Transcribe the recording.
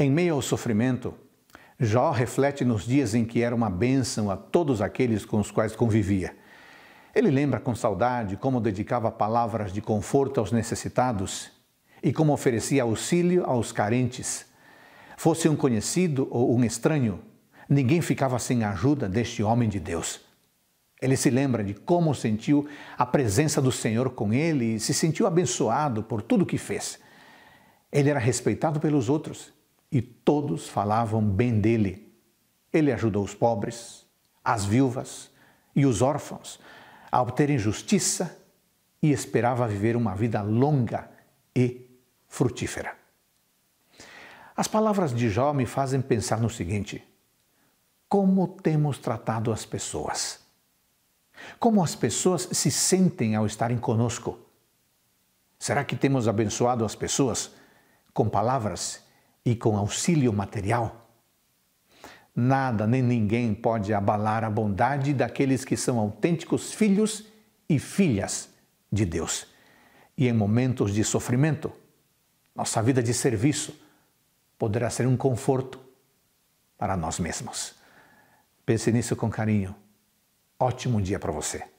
Em meio ao sofrimento, Jó reflete nos dias em que era uma bênção a todos aqueles com os quais convivia. Ele lembra com saudade como dedicava palavras de conforto aos necessitados e como oferecia auxílio aos carentes. Fosse um conhecido ou um estranho, ninguém ficava sem a ajuda deste homem de Deus. Ele se lembra de como sentiu a presença do Senhor com ele e se sentiu abençoado por tudo que fez. Ele era respeitado pelos outros e todos falavam bem dele. Ele ajudou os pobres, as viúvas e os órfãos a obterem justiça e esperava viver uma vida longa e frutífera. As palavras de Jó me fazem pensar no seguinte: como temos tratado as pessoas? Como as pessoas se sentem ao estarem conosco? Será que temos abençoado as pessoas com palavras e com auxílio material. Nada nem ninguém pode abalar a bondade daqueles que são autênticos filhos e filhas de Deus. E em momentos de sofrimento, nossa vida de serviço poderá ser um conforto para nós mesmos. Pense nisso com carinho. Ótimo dia para você.